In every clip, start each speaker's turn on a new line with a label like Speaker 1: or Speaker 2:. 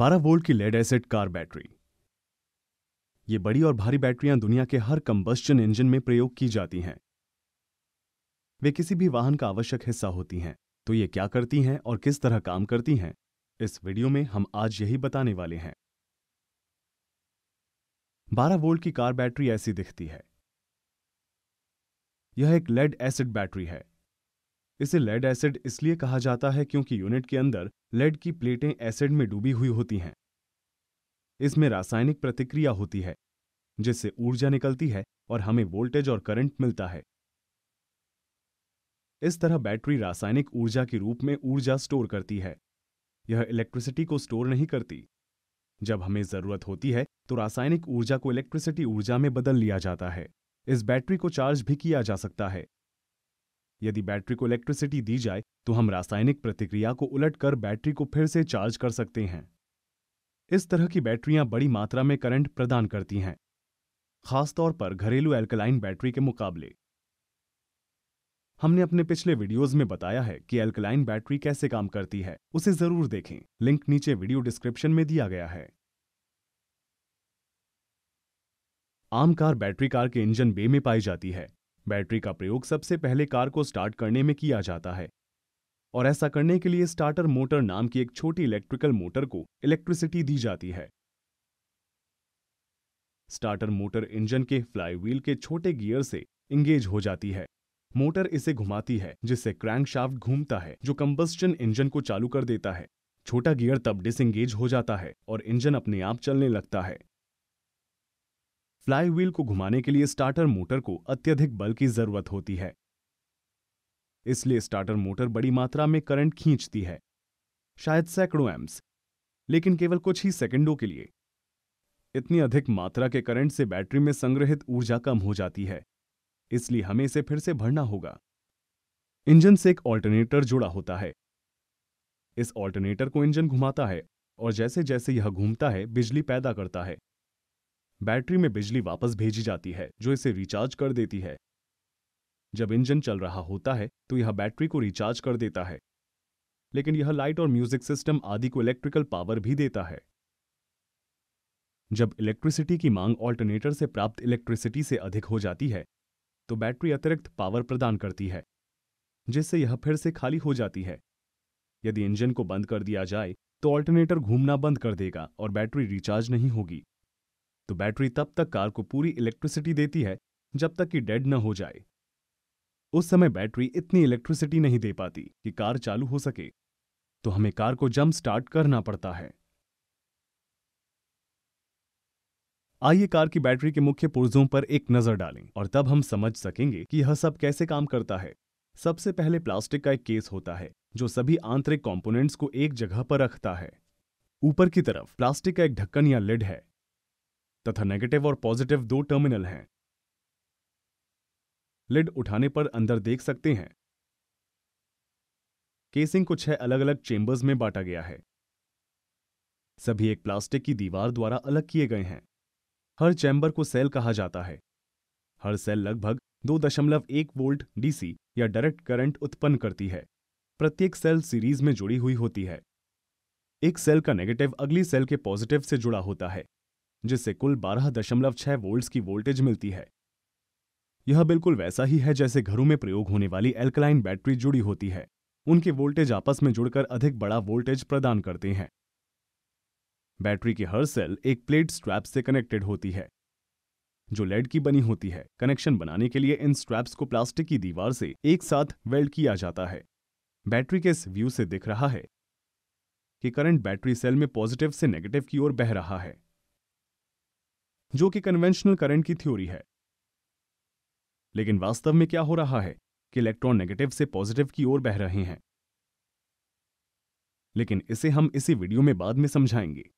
Speaker 1: 12 volt की lead acid car battery ये बड़ी और भारी बैटरियां दुनिया के हर कंबस्टन इंजन में प्रयोग की जाती हैं वे किसी भी वाहन का आवश्यक हिस्सा होती हैं तो ये क्या करती हैं और किस तरह काम करती हैं इस वीडियो में हम आज यही बताने वाले हैं 12 वोल्ट की कार बैटरी ऐसी दिखती है यह एक लेड एसिड बैटरी है इसे लेड एसिड इसलिए कहा जाता है क्योंकि यूनिट के अंदर लेड की प्लेटें एसिड में डूबी हुई होती हैं इसमें रासायनिक प्रतिक्रिया होती है जिससे ऊर्जा निकलती है और हमें वोल्टेज और करंट मिलता है इस तरह बैटरी रासायनिक ऊर्जा के रूप में ऊर्जा स्टोर करती है यह इलेक्ट्रिसिटी को स्टोर नहीं करती जब हमें जरूरत होती है तो रासायनिक ऊर्जा को इलेक्ट्रिसिटी ऊर्जा में बदल लिया जाता है इस बैटरी को चार्ज भी किया जा सकता है यदि बैटरी को इलेक्ट्रिसिटी दी जाए तो हम रासायनिक प्रतिक्रिया को उलटकर बैटरी को फिर से चार्ज कर सकते हैं इस तरह की बैटरियां बड़ी मात्रा में करंट प्रदान करती हैं खासतौर पर घरेलू एल्कलाइन बैटरी के मुकाबले हमने अपने पिछले वीडियोस में बताया है कि एल्कलाइन बैटरी कैसे काम करती है उसे जरूर देखें लिंक नीचे वीडियो डिस्क्रिप्शन में दिया गया है आम कार बैटरी कार के इंजन बे में पाई जाती है बैटरी का प्रयोग सबसे पहले कार को स्टार्ट करने में किया जाता है और ऐसा करने के लिए स्टार्टर मोटर नाम की एक छोटी इलेक्ट्रिकल मोटर को इलेक्ट्रिसिटी दी जाती है स्टार्टर मोटर इंजन के फ्लाईव्हील के छोटे गियर से इंगेज हो जाती है मोटर इसे घुमाती है जिससे क्रैंकशाफ्ट घूमता है जो कंबस्टन इंजन को चालू कर देता है छोटा गियर तब डिसंगेज हो जाता है और इंजन अपने आप चलने लगता है फ्लाईव्हील को घुमाने के लिए स्टार्टर मोटर को अत्यधिक बल की जरूरत होती है इसलिए स्टार्टर मोटर बड़ी मात्रा में करंट खींचती है शायद सैकड़ों एम्स लेकिन केवल कुछ ही सेकंडों के लिए इतनी अधिक मात्रा के करंट से बैटरी में संग्रहित ऊर्जा कम हो जाती है इसलिए हमें इसे फिर से भरना होगा इंजन से एक ऑल्टरनेटर जुड़ा होता है इस ऑल्टरनेटर को इंजन घुमाता है और जैसे जैसे यह घूमता है बिजली पैदा करता है बैटरी में बिजली वापस भेजी जाती है जो इसे रिचार्ज कर देती है जब इंजन चल रहा होता है तो यह बैटरी को रिचार्ज कर देता है लेकिन यह लाइट और म्यूजिक सिस्टम आदि को इलेक्ट्रिकल पावर भी देता है जब इलेक्ट्रिसिटी की मांग ऑल्टरनेटर से प्राप्त इलेक्ट्रिसिटी से अधिक हो जाती है तो बैटरी अतिरिक्त पावर प्रदान करती है जिससे यह फिर से खाली हो जाती है यदि इंजन को बंद कर दिया जाए तो ऑल्टरनेटर घूमना बंद कर देगा और बैटरी रिचार्ज नहीं होगी तो बैटरी तब तक कार को पूरी इलेक्ट्रिसिटी देती है जब तक कि डेड न हो जाए उस समय बैटरी इतनी इलेक्ट्रिसिटी नहीं दे पाती कि कार चालू हो सके तो हमें कार को जंप स्टार्ट करना पड़ता है आइए कार की बैटरी के मुख्य पुर्जों पर एक नजर डालें और तब हम समझ सकेंगे कि यह सब कैसे काम करता है सबसे पहले प्लास्टिक का एक केस होता है जो सभी आंतरिक कंपोनेंट्स को एक जगह पर रखता है ऊपर की तरफ प्लास्टिक का एक ढक्कन या लिड है तथा नेगेटिव और पॉजिटिव दो टर्मिनल हैं लिड उठाने पर अंदर देख सकते हैं केसिंग को छह अलग अलग चेम्बर्स में बांटा गया है सभी एक प्लास्टिक की दीवार द्वारा अलग किए गए हैं हर चैम्बर को सेल कहा जाता है हर सेल लगभग दो दशमलव एक वोल्ट डीसी या डायरेक्ट करंट उत्पन्न करती है प्रत्येक सेल सीरीज में जुड़ी हुई होती है एक सेल का नेगेटिव अगली सेल के पॉजिटिव से जुड़ा होता है जिससे कुल 12.6 वोल्ट की वोल्टेज मिलती है यह बिल्कुल वैसा ही है जैसे घरों में प्रयोग होने वाली एल्कलाइन बैटरी जुड़ी होती है उनके वोल्टेज आपस में जुड़कर अधिक बड़ा वोल्टेज प्रदान करते हैं बैटरी की हर सेल एक प्लेट स्ट्रैप से कनेक्टेड होती है जो लेड की बनी होती है कनेक्शन बनाने के लिए इन स्ट्रैप्स को प्लास्टिक की दीवार से एक साथ वेल्ड किया जाता है बैटरी के इस व्यू से दिख रहा है कि करंट बैटरी सेल में पॉजिटिव से नेगेटिव की ओर बह रहा है जो कि कन्वेंशनल करंट की थ्योरी है लेकिन वास्तव में क्या हो रहा है कि इलेक्ट्रॉन नेगेटिव से पॉजिटिव की ओर बह रहे हैं लेकिन इसे हम इसी वीडियो में बाद में समझाएंगे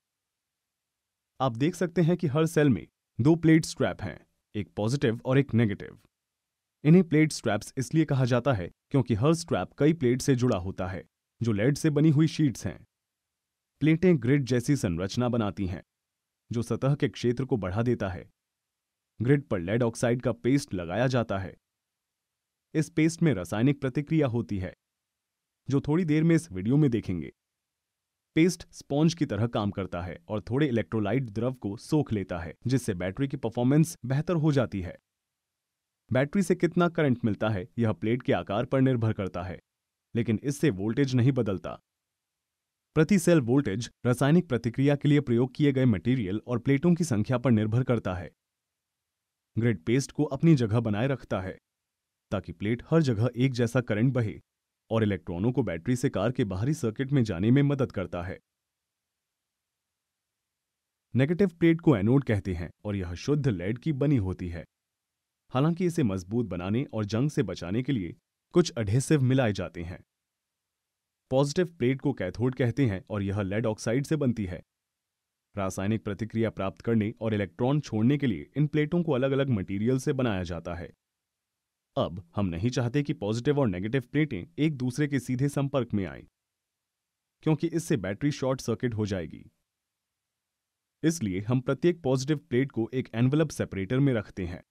Speaker 1: आप देख सकते हैं कि हर सेल में दो प्लेट स्ट्रैप हैं एक पॉजिटिव और एक नेगेटिव इन्हें प्लेट स्ट्रैप्स इसलिए कहा जाता है क्योंकि हर स्ट्रैप कई प्लेट से जुड़ा होता है जो लेड से बनी हुई शीट्स हैं प्लेटें ग्रिड जैसी संरचना बनाती हैं जो सतह के क्षेत्र को बढ़ा देता है ग्रिड पर लेड ऑक्साइड का पेस्ट लगाया जाता है इस पेस्ट में रासायनिक प्रतिक्रिया होती है जो थोड़ी देर में इस वीडियो में देखेंगे पेस्ट स्पॉन्ज की तरह काम करता है और थोड़े इलेक्ट्रोलाइट द्रव को सोख लेता है जिससे बैटरी की परफॉर्मेंस बेहतर हो जाती है बैटरी से कितना करंट मिलता है यह प्लेट के आकार पर निर्भर करता है लेकिन इससे वोल्टेज नहीं बदलता प्रति सेल वोल्टेज रासायनिक प्रतिक्रिया के लिए प्रयोग किए गए मटेरियल और प्लेटों की संख्या पर निर्भर करता है ग्रिड पेस्ट को अपनी जगह बनाए रखता है ताकि प्लेट हर जगह एक जैसा करंट बहे और इलेक्ट्रॉनों को बैटरी से कार के बाहरी सर्किट में जाने में मदद करता है नेगेटिव प्लेट को एनोड कहते हैं और यह शुद्ध लेड की बनी होती है हालांकि इसे मजबूत बनाने और जंग से बचाने के लिए कुछ एडहेसिव मिलाए जाते हैं पॉजिटिव प्लेट को कैथोड कहते हैं और यह लेड ऑक्साइड से बनती है रासायनिक प्रतिक्रिया प्राप्त करने और इलेक्ट्रॉन छोड़ने के लिए इन प्लेटों को अलग अलग मटेरियल से बनाया जाता है अब हम नहीं चाहते कि पॉजिटिव और नेगेटिव प्लेटें एक दूसरे के सीधे संपर्क में आए क्योंकि इससे बैटरी शॉर्ट सर्किट हो जाएगी इसलिए हम प्रत्येक पॉजिटिव प्लेट को एक एनवलप सेपरेटर में रखते हैं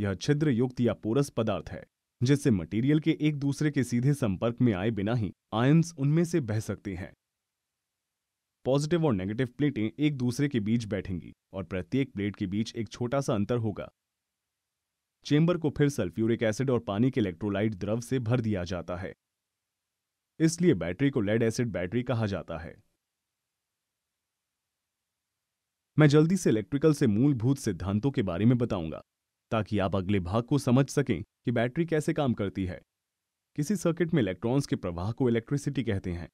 Speaker 1: यह छिद्र युक्त या पोरस पदार्थ है जिससे मटेरियल के एक दूसरे के सीधे संपर्क में आए बिना ही आयंस उनमें से बह सकते हैं पॉजिटिव और नेगेटिव प्लेटें एक दूसरे के बीच बैठेंगी और प्रत्येक प्लेट के बीच एक छोटा सा अंतर होगा चेंबर को फिर सल्फ्यूरिक एसिड और पानी के इलेक्ट्रोलाइट द्रव से भर दिया जाता है इसलिए बैटरी को लेड एसिड बैटरी कहा जाता है मैं जल्दी से इलेक्ट्रिकल से मूलभूत सिद्धांतों के बारे में बताऊंगा ताकि आप अगले भाग को समझ सकें कि बैटरी कैसे काम करती है किसी सर्किट में इलेक्ट्रॉन्स के प्रवाह को इलेक्ट्रिसिटी कहते हैं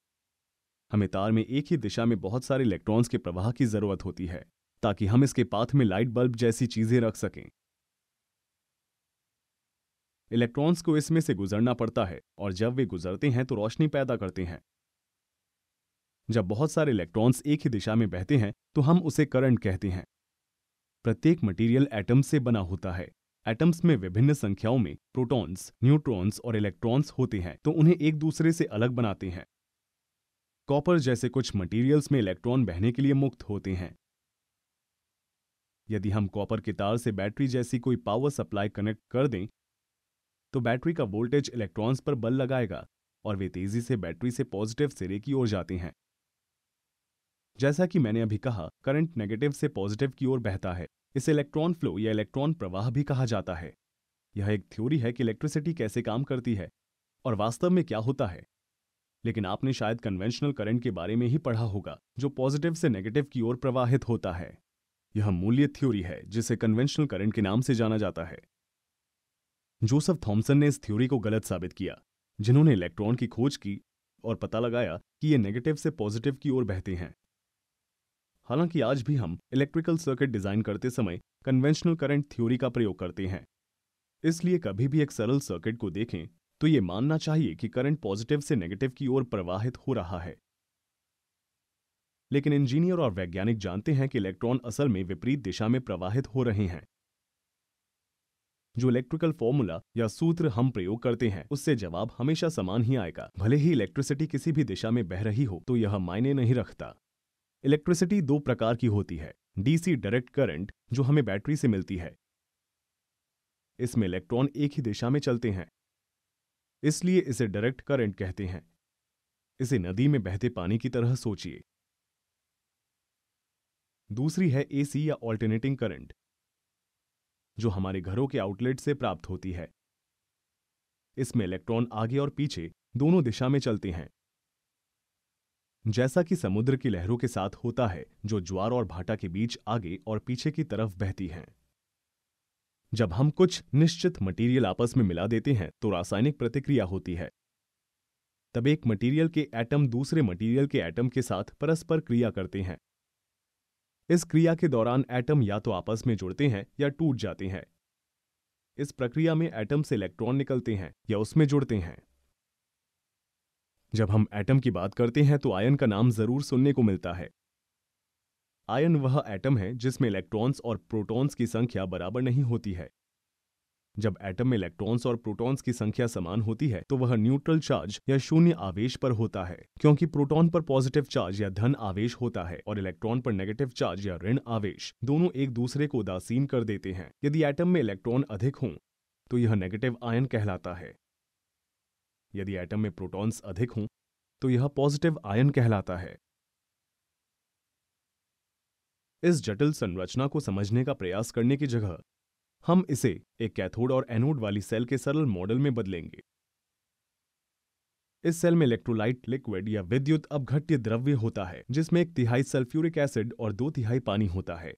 Speaker 1: हमें तार में एक ही दिशा में बहुत सारे इलेक्ट्रॉन्स के प्रवाह की जरूरत होती है ताकि हम इसके पाथ में लाइट बल्ब जैसी चीजें रख सकें इलेक्ट्रॉन्स को इसमें से गुजरना पड़ता है और जब वे गुजरते हैं तो रोशनी पैदा करते हैं जब बहुत सारे इलेक्ट्रॉन्स एक ही दिशा में बहते हैं तो हम उसे करंट कहते हैं प्रत्येक मटेरियल एटम से बना होता है एटम्स में विभिन्न संख्याओं में प्रोटॉन्स, न्यूट्रॉन्स और इलेक्ट्रॉन्स होते हैं तो उन्हें एक दूसरे से अलग बनाते हैं कॉपर जैसे कुछ मटेरियल्स में इलेक्ट्रॉन बहने के लिए मुक्त होते हैं यदि हम कॉपर के तार से बैटरी जैसी कोई पावर सप्लाई कनेक्ट कर दें तो बैटरी का वोल्टेज इलेक्ट्रॉन्स पर बल लगाएगा और वे तेजी से बैटरी से पॉजिटिव सिरे की ओर जाते हैं जैसा कि मैंने अभी कहा करंट नेगेटिव से पॉजिटिव की ओर बहता है इसे इलेक्ट्रॉन फ्लो या इलेक्ट्रॉन प्रवाह भी कहा जाता है यह एक थ्योरी है कि इलेक्ट्रिसिटी कैसे काम करती है और वास्तव में क्या होता है लेकिन आपने शायद कन्वेंशनल करंट के बारे में ही पढ़ा होगा जो पॉजिटिव से नेगेटिव की ओर प्रवाहित होता है यह मूल्य थ्योरी है जिसे कन्वेंशनल करंट के नाम से जाना जाता है जोसेफ थॉमसन ने इस थ्योरी को गलत साबित किया जिन्होंने इलेक्ट्रॉन की खोज की और पता लगाया कि ये नेगेटिव से पॉजिटिव की ओर बहते हैं हालांकि आज भी हम इलेक्ट्रिकल सर्किट डिजाइन करते समय कन्वेंशनल करंट थ्योरी का प्रयोग करते हैं इसलिए कभी भी एक सरल सर्किट को देखें तो ये मानना चाहिए कि करंट पॉजिटिव से नेगेटिव की ओर प्रवाहित हो रहा है लेकिन इंजीनियर और वैज्ञानिक जानते हैं कि इलेक्ट्रॉन असल में विपरीत दिशा में प्रवाहित हो रहे हैं जो इलेक्ट्रिकल फॉर्मूला या सूत्र हम प्रयोग करते हैं उससे जवाब हमेशा समान ही आएगा भले ही इलेक्ट्रिसिटी किसी भी दिशा में बह रही हो तो यह मायने नहीं रखता इलेक्ट्रिसिटी दो प्रकार की होती है डीसी डायरेक्ट करंट जो हमें बैटरी से मिलती है इसमें इलेक्ट्रॉन एक ही दिशा में चलते हैं इसलिए इसे डायरेक्ट करंट कहते हैं इसे नदी में बहते पानी की तरह सोचिए दूसरी है एसी या ऑल्टरनेटिंग करंट जो हमारे घरों के आउटलेट से प्राप्त होती है इसमें इलेक्ट्रॉन आगे और पीछे दोनों दिशा में चलते हैं जैसा कि समुद्र की लहरों के साथ होता है जो ज्वार और भाटा के बीच आगे और पीछे की तरफ बहती हैं जब हम कुछ निश्चित मटेरियल आपस में मिला देते हैं तो रासायनिक प्रतिक्रिया होती है तब एक मटेरियल के एटम दूसरे मटेरियल के एटम के साथ परस्पर क्रिया करते हैं इस क्रिया के दौरान एटम या तो आपस में जुड़ते हैं या टूट जाते हैं इस प्रक्रिया में एटम से इलेक्ट्रॉन निकलते हैं या उसमें जुड़ते हैं जब हम एटम की बात करते हैं तो आयन का नाम जरूर सुनने को मिलता है आयन वह एटम है जिसमें इलेक्ट्रॉन्स और प्रोटॉन्स की संख्या बराबर नहीं होती है जब एटम में इलेक्ट्रॉन्स और प्रोटॉन्स की संख्या समान होती है तो वह न्यूट्रल चार्ज या शून्य आवेश पर होता है क्योंकि प्रोटॉन पर पॉजिटिव चार्ज या धन आवेश होता है और इलेक्ट्रॉन पर नेगेटिव चार्ज या ऋण आवेश दोनों एक दूसरे को उदासीन कर देते हैं यदि एटम में इलेक्ट्रॉन अधिक हों तो यह नेगेटिव आयन कहलाता है यदि एटम में प्रोटॉन्स अधिक हों तो यह पॉजिटिव आयन कहलाता है इस जटिल संरचना को समझने का प्रयास करने की जगह हम इसे एक कैथोड और एनोड वाली सेल के सरल मॉडल में बदलेंगे इस सेल में इलेक्ट्रोलाइट लिक्विड या विद्युत अपघट्य द्रव्य होता है जिसमें एक तिहाई सल्फ्यूरिक एसिड और दो तिहाई पानी होता है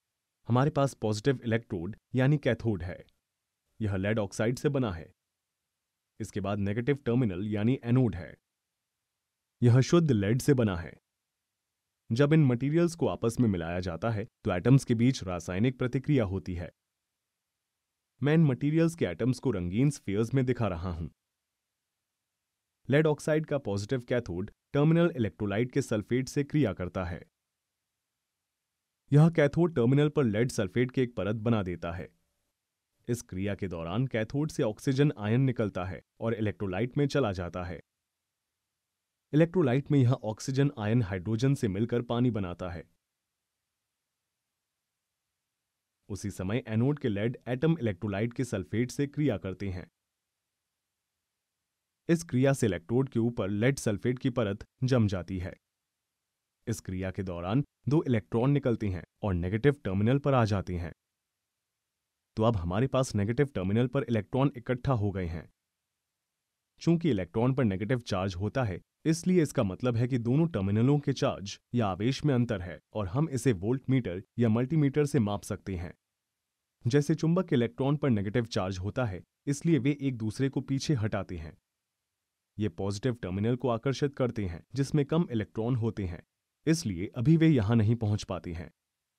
Speaker 1: हमारे पास पॉजिटिव इलेक्ट्रोड यानी कैथोड है यह लेड ऑक्साइड से बना है इसके बाद नेगेटिव टर्मिनल यानी एनोड है यह शुद्ध लेड से बना है जब इन मटेरियल्स को आपस में मिलाया जाता है तो एटम्स के बीच रासायनिक प्रतिक्रिया होती है मैं इन मटेरियल्स के एटम्स को रंगीन स्फीयर्स में दिखा रहा हूं लेड ऑक्साइड का पॉजिटिव कैथोड टर्मिनल इलेक्ट्रोलाइट के सल्फेट से क्रिया करता है यह कैथोड टर्मिनल पर लेड सल्फेट के एक परत बना देता है इस क्रिया के दौरान कैथोड से ऑक्सीजन आयन निकलता है और इलेक्ट्रोलाइट में चला जाता है इलेक्ट्रोलाइट में यह ऑक्सीजन आयन हाइड्रोजन से मिलकर पानी बनाता है उसी समय एनोड के लेड एटम इलेक्ट्रोलाइट के सल्फेट से क्रिया करते हैं इस क्रिया से इलेक्ट्रोड के ऊपर लेड सल्फेट की परत जम जाती है इस क्रिया के दौरान दो इलेक्ट्रॉन निकलते हैं और नेगेटिव टर्मिनल पर आ जाते हैं तो अब हमारे पास नेगेटिव टर्मिनल पर इलेक्ट्रॉन इकट्ठा हो गए हैं चूंकि इलेक्ट्रॉन पर नेगेटिव चार्ज होता है इसलिए इसका मतलब है कि दोनों टर्मिनलों के चार्ज या आवेश में अंतर है और हम इसे वोल्ट मीटर या मल्टीमीटर से माप सकते हैं जैसे चुंबक के इलेक्ट्रॉन पर नेगेटिव चार्ज होता है इसलिए वे एक दूसरे को पीछे हटाते हैं ये पॉजिटिव टर्मिनल को आकर्षित करते हैं जिसमें कम इलेक्ट्रॉन होते हैं इसलिए अभी वे यहां नहीं पहुंच पाते हैं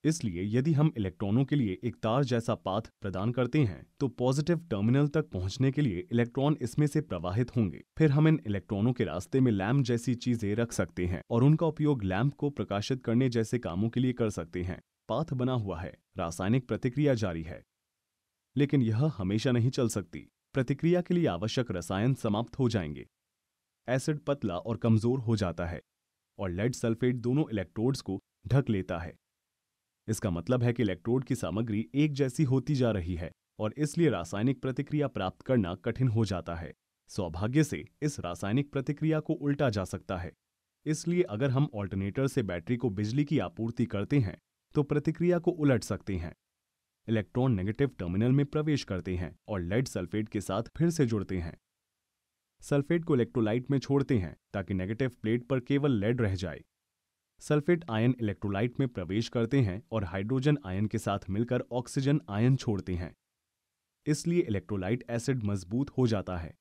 Speaker 1: इसलिए यदि हम इलेक्ट्रॉनों के लिए एक तार जैसा पाथ प्रदान करते हैं तो पॉजिटिव टर्मिनल तक पहुंचने के लिए इलेक्ट्रॉन इसमें से प्रवाहित होंगे फिर हम इन इलेक्ट्रॉनों के रास्ते में लैम्प जैसी चीजें रख सकते हैं और उनका उपयोग लैम्प को प्रकाशित करने जैसे कामों के लिए कर सकते हैं पाथ बना हुआ है रासायनिक प्रतिक्रिया जारी है लेकिन यह हमेशा नहीं चल सकती प्रतिक्रिया के लिए आवश्यक रसायन समाप्त हो जाएंगे एसिड पतला और कमजोर हो जाता है और लेड सल्फेट दोनों इलेक्ट्रोड्स को ढक लेता है इसका मतलब है कि इलेक्ट्रोड की सामग्री एक जैसी होती जा रही है और इसलिए रासायनिक प्रतिक्रिया प्राप्त करना कठिन हो जाता है सौभाग्य से इस रासायनिक प्रतिक्रिया को उल्टा जा सकता है इसलिए अगर हम ऑल्टरनेटर से बैटरी को बिजली की आपूर्ति करते हैं तो प्रतिक्रिया को उलट सकते हैं इलेक्ट्रॉन नेगेटिव टर्मिनल में प्रवेश करते हैं और लेड सल्फेट के साथ फिर से जुड़ते हैं सल्फेट को इलेक्ट्रोलाइट में छोड़ते हैं ताकि नेगेटिव प्लेट पर केवल लेड रह जाए सल्फेट आयन इलेक्ट्रोलाइट में प्रवेश करते हैं और हाइड्रोजन आयन के साथ मिलकर ऑक्सीजन आयन छोड़ते हैं इसलिए इलेक्ट्रोलाइट एसिड मजबूत हो जाता है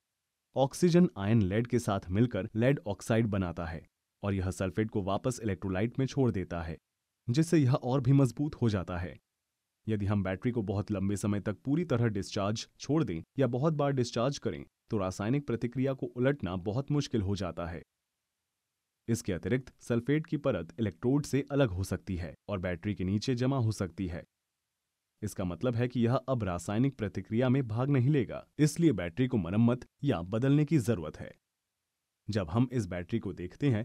Speaker 1: ऑक्सीजन आयन लेड के साथ मिलकर लेड ऑक्साइड बनाता है और यह सल्फेट को वापस इलेक्ट्रोलाइट में छोड़ देता है जिससे यह और भी मजबूत हो जाता है यदि हम बैटरी को बहुत लंबे समय तक पूरी तरह डिस्चार्ज छोड़ दें या बहुत बार डिस्चार्ज करें तो रासायनिक प्रतिक्रिया को उलटना बहुत मुश्किल हो जाता है इसके अतिरिक्त सल्फेट की परत इलेक्ट्रोड से अलग हो सकती है और बैटरी के नीचे जमा हो सकती है इसका मतलब है कि यह अब रासायनिक प्रतिक्रिया में भाग नहीं लेगा इसलिए बैटरी को मरम्मत या बदलने की जरूरत है जब हम इस बैटरी को देखते हैं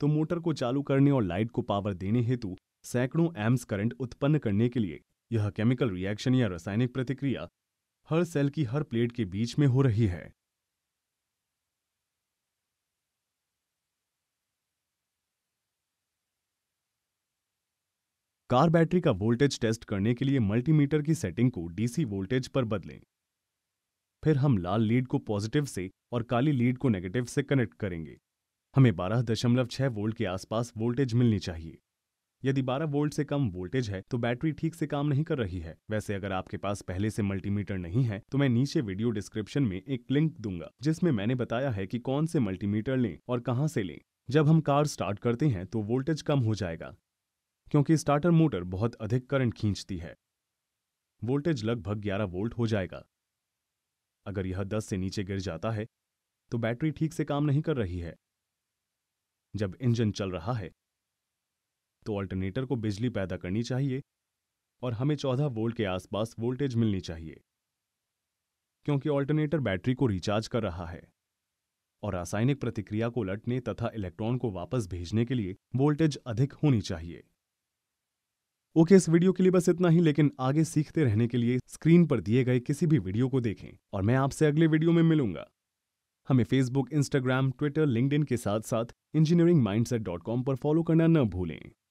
Speaker 1: तो मोटर को चालू करने और लाइट को पावर देने हेतु सैकड़ों एम्स करंट उत्पन्न करने के लिए यह केमिकल रिएक्शन या रासायनिक प्रतिक्रिया हर सेल की हर प्लेट के बीच में हो रही है कार बैटरी का वोल्टेज टेस्ट करने के लिए मल्टीमीटर की सेटिंग को डीसी वोल्टेज पर बदलें फिर हम लाल लीड को पॉजिटिव से और काली लीड को नेगेटिव से कनेक्ट करेंगे हमें बारह दशमलव छह वोल्ट के आसपास वोल्टेज मिलनी चाहिए यदि 12 वोल्ट से कम वोल्टेज है तो बैटरी ठीक से काम नहीं कर रही है वैसे अगर आपके पास पहले से मल्टीमीटर नहीं है तो मैं नीचे वीडियो डिस्क्रिप्शन में एक लिंक दूंगा जिसमें मैंने बताया है कि कौन से मल्टीमीटर लें और कहाँ से लें जब हम कार स्टार्ट करते हैं तो वोल्टेज कम हो जाएगा क्योंकि स्टार्टर मोटर बहुत अधिक करंट खींचती है वोल्टेज लगभग 11 वोल्ट हो जाएगा अगर यह 10 से नीचे गिर जाता है तो बैटरी ठीक से काम नहीं कर रही है जब इंजन चल रहा है तो अल्टरनेटर को बिजली पैदा करनी चाहिए और हमें 14 वोल्ट के आसपास वोल्टेज मिलनी चाहिए क्योंकि अल्टरनेटर बैटरी को रिचार्ज कर रहा है और रासायनिक प्रतिक्रिया को लटने तथा इलेक्ट्रॉन को वापस भेजने के लिए वोल्टेज अधिक होनी चाहिए ओके इस वीडियो के लिए बस इतना ही लेकिन आगे सीखते रहने के लिए स्क्रीन पर दिए गए किसी भी वीडियो को देखें और मैं आपसे अगले वीडियो में मिलूंगा हमें फेसबुक इंस्टाग्राम ट्विटर लिंकड के साथ साथ इंजीनियरिंग पर फॉलो करना न भूलें